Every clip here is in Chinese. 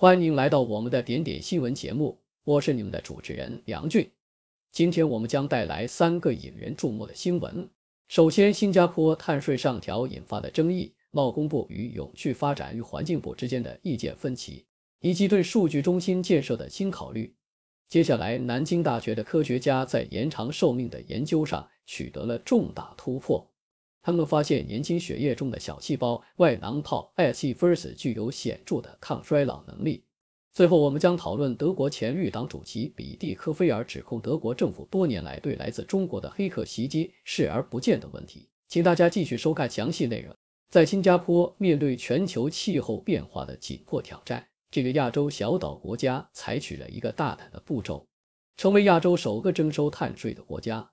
欢迎来到我们的点点新闻节目，我是你们的主持人梁俊。今天我们将带来三个引人注目的新闻。首先，新加坡碳税上调引发的争议，贸工部与永续发展与环境部之间的意见分歧，以及对数据中心建设的新考虑。接下来，南京大学的科学家在延长寿命的研究上取得了重大突破。他们发现，年轻血液中的小细胞外囊泡 e c r s t 具有显著的抗衰老能力。最后，我们将讨论德国前绿党主席比蒂科菲尔指控德国政府多年来对来自中国的黑客袭击视而不见的问题。请大家继续收看详细内容。在新加坡，面对全球气候变化的紧迫挑战，这个亚洲小岛国家采取了一个大胆的步骤，成为亚洲首个征收碳税的国家。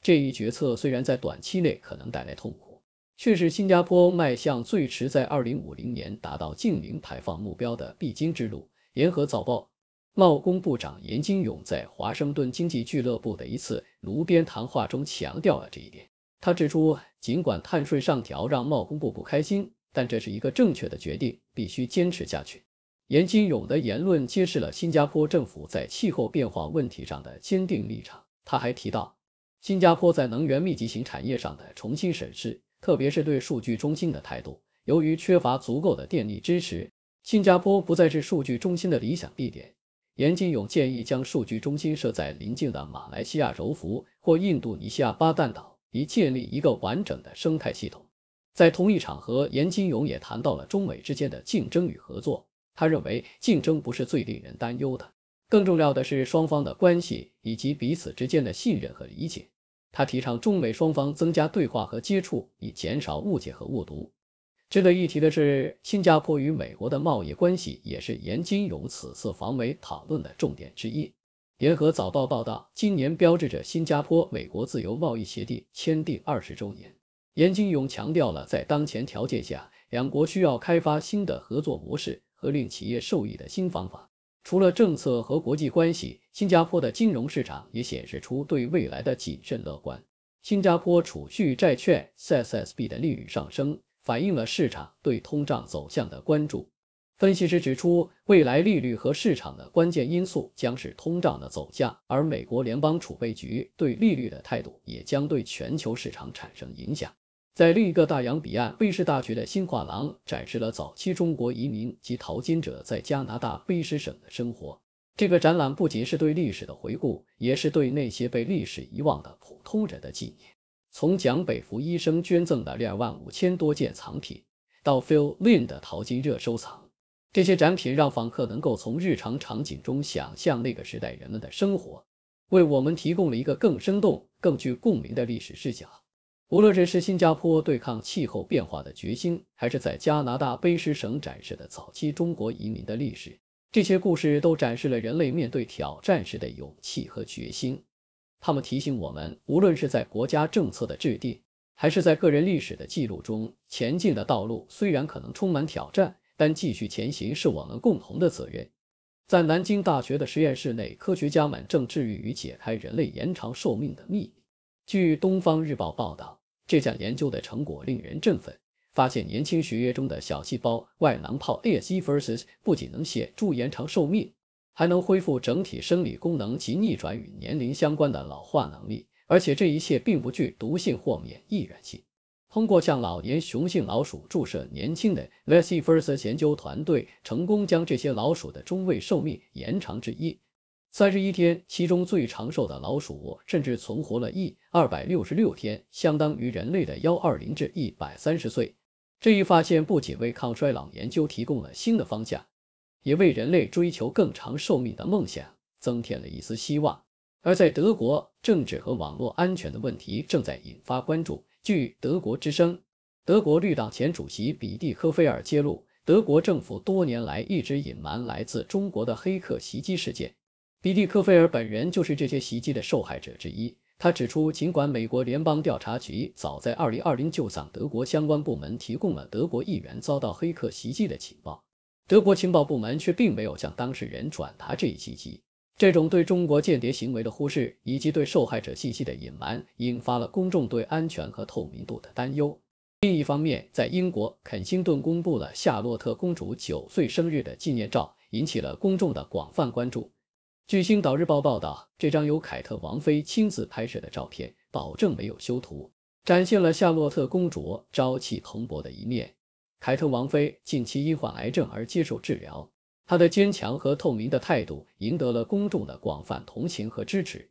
这一决策虽然在短期内可能带来痛苦，却是新加坡迈向最迟在二零五零年达到净零排放目标的必经之路。联合早报，贸工部长严金勇在华盛顿经济俱乐部的一次炉边谈话中强调了这一点。他指出，尽管碳税上调让贸工部不开心，但这是一个正确的决定，必须坚持下去。严金勇的言论揭示了新加坡政府在气候变化问题上的坚定立场。他还提到。新加坡在能源密集型产业上的重新审视，特别是对数据中心的态度。由于缺乏足够的电力支持，新加坡不再是数据中心的理想地点。严金勇建议将数据中心设在邻近的马来西亚柔佛或印度尼西亚巴旦岛，以建立一个完整的生态系统。在同一场合，严金勇也谈到了中美之间的竞争与合作。他认为，竞争不是最令人担忧的。更重要的是，双方的关系以及彼此之间的信任和理解。他提倡中美双方增加对话和接触，以减少误解和误读。值得一提的是，新加坡与美国的贸易关系也是严金勇此次访美讨论的重点之一。联合早报报道，今年标志着新加坡美国自由贸易协定签订二十周年。严金勇强调了在当前条件下，两国需要开发新的合作模式和令企业受益的新方法。除了政策和国际关系，新加坡的金融市场也显示出对未来的谨慎乐观。新加坡储蓄债券 （SSB） 的利率上升反映了市场对通胀走向的关注。分析师指出，未来利率和市场的关键因素将是通胀的走向，而美国联邦储备局对利率的态度也将对全球市场产生影响。在另一个大洋彼岸，卑士大学的新画廊展示了早期中国移民及淘金者在加拿大卑士省的生活。这个展览不仅是对历史的回顾，也是对那些被历史遗忘的普通人的纪念。从蒋北福医生捐赠的两万五千多件藏品，到 Phil Lin 的淘金热收藏，这些展品让访客能够从日常场景中想象那个时代人们的生活，为我们提供了一个更生动、更具共鸣的历史视角。无论这是新加坡对抗气候变化的决心，还是在加拿大卑诗省展示的早期中国移民的历史，这些故事都展示了人类面对挑战时的勇气和决心。他们提醒我们，无论是在国家政策的制定，还是在个人历史的记录中，前进的道路虽然可能充满挑战，但继续前行是我们共同的责任。在南京大学的实验室内，科学家们正致力于解开人类延长寿命的秘密。据《东方日报》报道。这项研究的成果令人振奋，发现年轻血液中的小细胞外囊泡 （ACVs） 不仅能显著延长寿命，还能恢复整体生理功能及逆转与年龄相关的老化能力，而且这一切并不具毒性或免疫原性。通过向老年雄性老鼠注射年轻的 a e v s 研究团队成功将这些老鼠的中位寿命延长至一。三十一天，其中最长寿的老鼠甚至存活了一二百六十六天，相当于人类的幺二零至一百三十岁。这一发现不仅为抗衰老研究提供了新的方向，也为人类追求更长寿命的梦想增添了一丝希望。而在德国，政治和网络安全的问题正在引发关注。据德国之声，德国绿党前主席比蒂科菲尔揭露，德国政府多年来一直隐瞒来自中国的黑客袭击事件。比蒂科菲尔本人就是这些袭击的受害者之一。他指出，尽管美国联邦调查局早在2020就向德国相关部门提供了德国议员遭到黑客袭击的情报，德国情报部门却并没有向当事人转达这一信息。这种对中国间谍行为的忽视，以及对受害者信息的隐瞒，引发了公众对安全和透明度的担忧。另一方面，在英国肯辛顿公布了夏洛特公主九岁生日的纪念照，引起了公众的广泛关注。据《星岛日报》报道，这张由凯特王妃亲自拍摄的照片，保证没有修图，展现了夏洛特公主朝气蓬勃的一面。凯特王妃近期因患癌症而接受治疗，她的坚强和透明的态度赢得了公众的广泛同情和支持。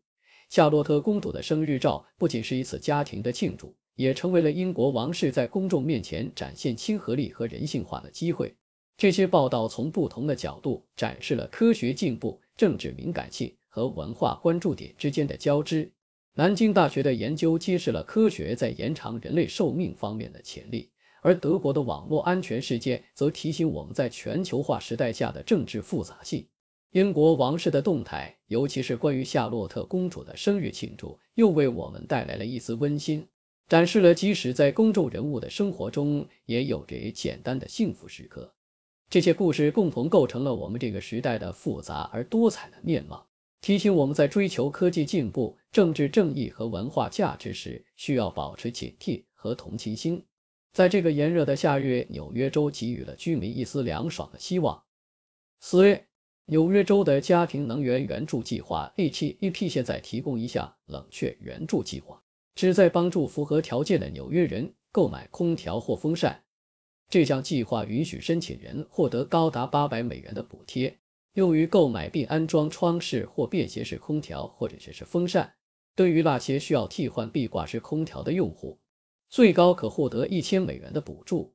夏洛特公主的生日照不仅是一次家庭的庆祝，也成为了英国王室在公众面前展现亲和力和人性化的机会。这些报道从不同的角度展示了科学进步。政治敏感性和文化关注点之间的交织。南京大学的研究揭示了科学在延长人类寿命方面的潜力，而德国的网络安全事件则提醒我们在全球化时代下的政治复杂性。英国王室的动态，尤其是关于夏洛特公主的生日庆祝，又为我们带来了一丝温馨，展示了即使在公众人物的生活中，也有着简单的幸福时刻。这些故事共同构成了我们这个时代的复杂而多彩的面貌，提醒我们在追求科技进步、政治正义和文化价值时，需要保持警惕和同情心。在这个炎热的夏日，纽约州给予了居民一丝凉爽的希望。四月，纽约州的家庭能源援助计划 h e p 现在提供一项冷却援助计划，旨在帮助符合条件的纽约人购买空调或风扇。这项计划允许申请人获得高达八百美元的补贴，用于购买并安装窗式或便携式空调或者说是风扇。对于那些需要替换壁挂式空调的用户，最高可获得一千美元的补助。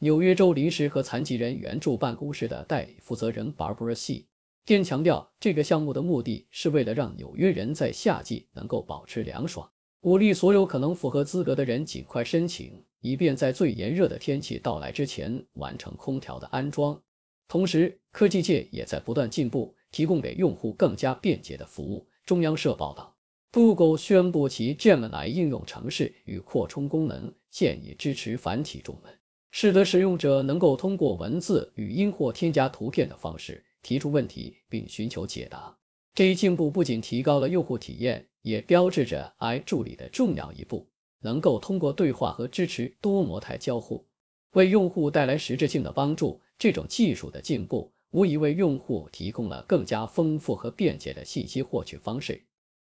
纽约州临时和残疾人援助办公室的代理负责人 Barbara C. 坚强调，这个项目的目的是为了让纽约人在夏季能够保持凉爽，鼓励所有可能符合资格的人尽快申请。以便在最炎热的天气到来之前完成空调的安装。同时，科技界也在不断进步，提供给用户更加便捷的服务。中央社报道，Google 宣布其 Gemini 应用程式与扩充功能现已支持繁体中文，使得使用者能够通过文字、语音或添加图片的方式提出问题并寻求解答。这一进步不仅提高了用户体验，也标志着 i 助理的重要一步。能够通过对话和支持多模态交互，为用户带来实质性的帮助。这种技术的进步无疑为用户提供了更加丰富和便捷的信息获取方式。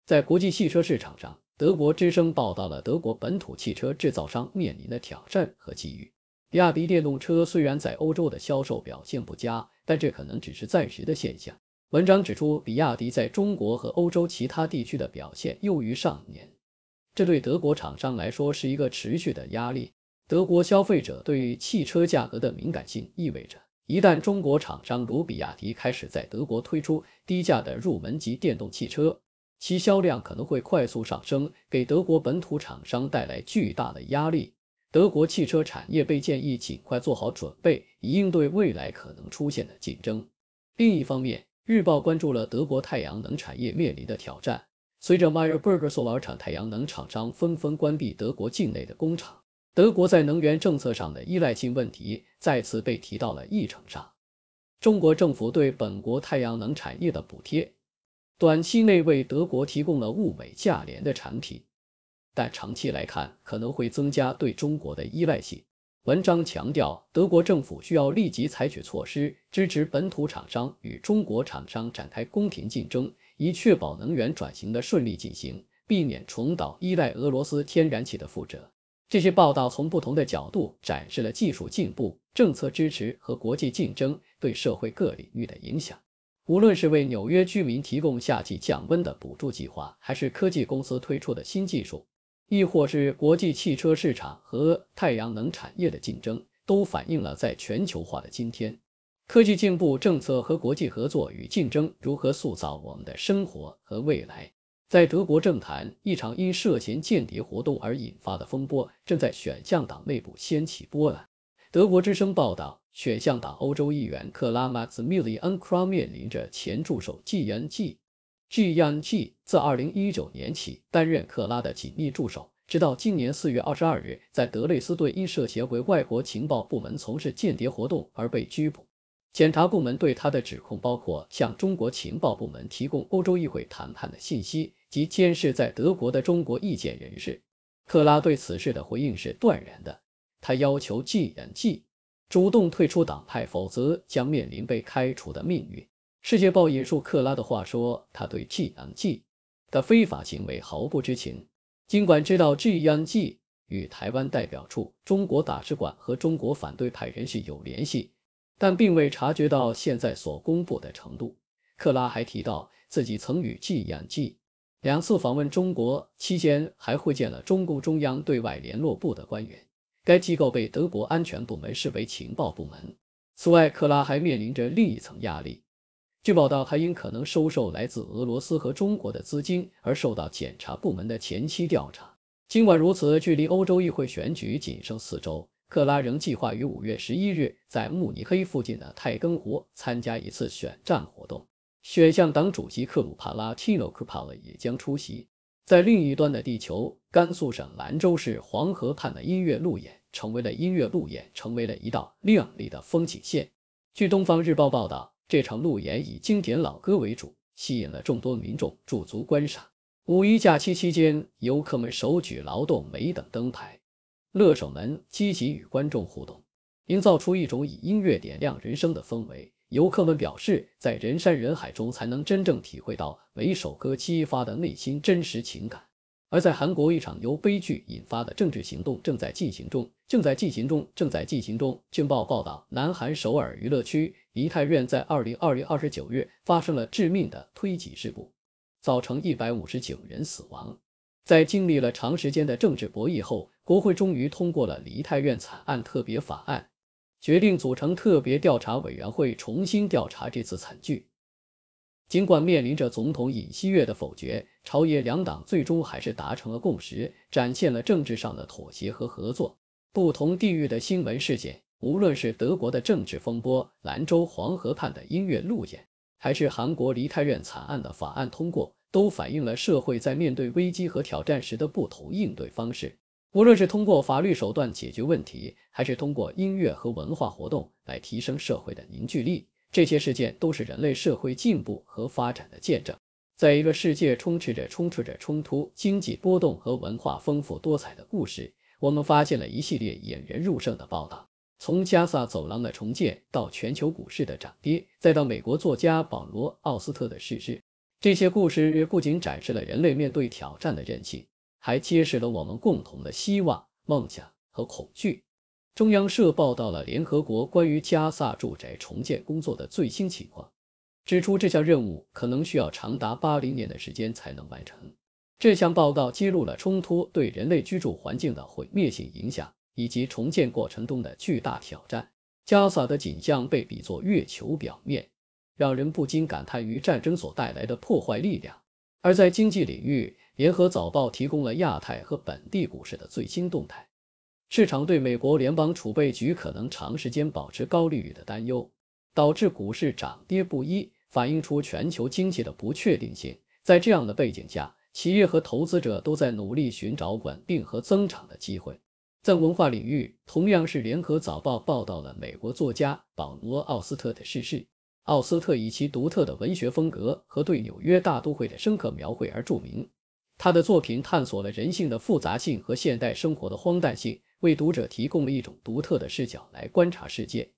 在国际汽车市场上，德国之声报道了德国本土汽车制造商面临的挑战和机遇。比亚迪电动车虽然在欧洲的销售表现不佳，但这可能只是暂时的现象。文章指出，比亚迪在中国和欧洲其他地区的表现优于上年。这对德国厂商来说是一个持续的压力。德国消费者对于汽车价格的敏感性意味着，一旦中国厂商如比亚迪开始在德国推出低价的入门级电动汽车，其销量可能会快速上升，给德国本土厂商带来巨大的压力。德国汽车产业被建议尽快做好准备，以应对未来可能出现的竞争。另一方面，日报关注了德国太阳能产业面临的挑战。随着 Meyer b e r g e r 所尔产太阳能厂商纷纷关闭德国境内的工厂，德国在能源政策上的依赖性问题再次被提到了议程上。中国政府对本国太阳能产业的补贴，短期内为德国提供了物美价廉的产品，但长期来看可能会增加对中国的依赖性。文章强调，德国政府需要立即采取措施，支持本土厂商与中国厂商展开公平竞争。以确保能源转型的顺利进行，避免重蹈依赖俄罗斯天然气的覆辙。这些报道从不同的角度展示了技术进步、政策支持和国际竞争对社会各领域的影响。无论是为纽约居民提供夏季降温的补助计划，还是科技公司推出的新技术，亦或是国际汽车市场和太阳能产业的竞争，都反映了在全球化的今天。科技进步、政策和国际合作与竞争如何塑造我们的生活和未来？在德国政坛，一场因涉嫌间谍活动而引发的风波正在选项党内部掀起波澜。德国之声报道，选项党欧洲议员克拉马斯米利恩克罗面临着前助手 GNG。GNG 自二零一九年起担任克拉的紧密助手，直到今年四月二十二日，在德累斯顿因涉嫌为外国情报部门从事间谍活动而被拘捕。检察部门对他的指控包括向中国情报部门提供欧洲议会谈判的信息及监视在德国的中国意见人士。克拉对此事的回应是断然的，他要求 GNG 主动退出党派，否则将面临被开除的命运。《世界报》引述克拉的话说，他对 GNG 的非法行为毫不知情，尽管知道 GNG 与台湾代表处、中国大使馆和中国反对派人士有联系。但并未察觉到现在所公布的程度。克拉还提到，自己曾与季演季两次访问中国期间，还会见了中共中央对外联络部的官员。该机构被德国安全部门视为情报部门。此外，克拉还面临着另一层压力。据报道，还因可能收受来自俄罗斯和中国的资金而受到检察部门的前期调查。尽管如此，距离欧洲议会选举仅剩四周。克拉仍计划于五月十一日在慕尼黑附近的泰根湖参加一次选战活动，选项党主席克鲁帕拉提诺克鲁帕也将出席。在另一端的地球，甘肃省兰州市黄河畔的音乐路演成为了音乐路演成为了一道亮丽的风景线。据《东方日报》报道，这场路演以经典老歌为主，吸引了众多民众驻足观赏。五一假期期间，游客们手举劳动美等灯牌。乐手们积极与观众互动，营造出一种以音乐点亮人生的氛围。游客们表示，在人山人海中才能真正体会到每首歌激发的内心真实情感。而在韩国，一场由悲剧引发的政治行动正在进行中。正在进行中，正在进行中。军报报道，南韩首尔娱乐区梨泰院在二零二零二十九月发生了致命的推挤事故，造成一百五十九人死亡。在经历了长时间的政治博弈后。国会终于通过了梨泰院惨案特别法案，决定组成特别调查委员会重新调查这次惨剧。尽管面临着总统尹锡悦的否决，朝野两党最终还是达成了共识，展现了政治上的妥协和合作。不同地域的新闻事件，无论是德国的政治风波、兰州黄河畔的音乐路演，还是韩国梨泰院惨案的法案通过，都反映了社会在面对危机和挑战时的不同应对方式。无论是通过法律手段解决问题，还是通过音乐和文化活动来提升社会的凝聚力，这些事件都是人类社会进步和发展的见证。在一个世界充斥着充斥着冲突、经济波动和文化丰富多彩的故事，我们发现了一系列引人入胜的报道，从加萨走廊的重建到全球股市的涨跌，再到美国作家保罗·奥斯特的逝世，这些故事不仅展示了人类面对挑战的韧性。还揭示了我们共同的希望、梦想和恐惧。中央社报道了联合国关于加萨住宅重建工作的最新情况，指出这项任务可能需要长达八零年的时间才能完成。这项报告揭露了冲突对人类居住环境的毁灭性影响，以及重建过程中的巨大挑战。加萨的景象被比作月球表面，让人不禁感叹于战争所带来的破坏力量。而在经济领域，联合早报提供了亚太和本地股市的最新动态。市场对美国联邦储备局可能长时间保持高利率的担忧，导致股市涨跌不一，反映出全球经济的不确定性。在这样的背景下，企业和投资者都在努力寻找稳定和增长的机会。在文化领域，同样是联合早报报道了美国作家保罗·奥斯特的逝世。奥斯特以其独特的文学风格和对纽约大都会的深刻描绘而著名。他的作品探索了人性的复杂性和现代生活的荒诞性，为读者提供了一种独特的视角来观察世界。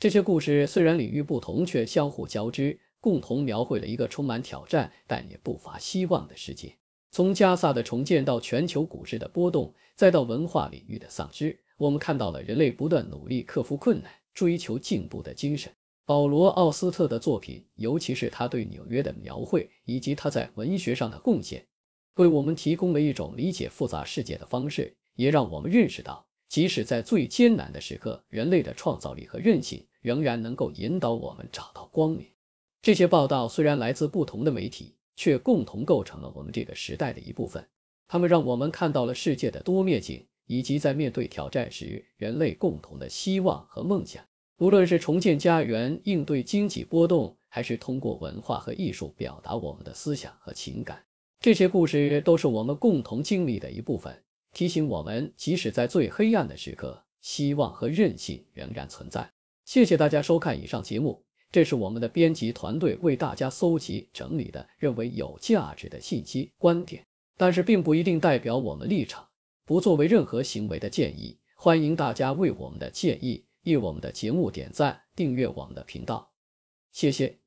这些故事虽然领域不同，却相互交织，共同描绘了一个充满挑战但也不乏希望的世界。从加萨的重建到全球股市的波动，再到文化领域的丧失，我们看到了人类不断努力克服困难、追求进步的精神。保罗·奥斯特的作品，尤其是他对纽约的描绘以及他在文学上的贡献，为我们提供了一种理解复杂世界的方式，也让我们认识到，即使在最艰难的时刻，人类的创造力和韧性仍然能够引导我们找到光明。这些报道虽然来自不同的媒体，却共同构成了我们这个时代的一部分。他们让我们看到了世界的多面性，以及在面对挑战时人类共同的希望和梦想。无论是重建家园、应对经济波动，还是通过文化和艺术表达我们的思想和情感，这些故事都是我们共同经历的一部分，提醒我们即使在最黑暗的时刻，希望和韧性仍然存在。谢谢大家收看以上节目，这是我们的编辑团队为大家搜集整理的认为有价值的信息观点，但是并不一定代表我们立场，不作为任何行为的建议。欢迎大家为我们的建议。为我们的节目点赞，订阅我们的频道，谢谢。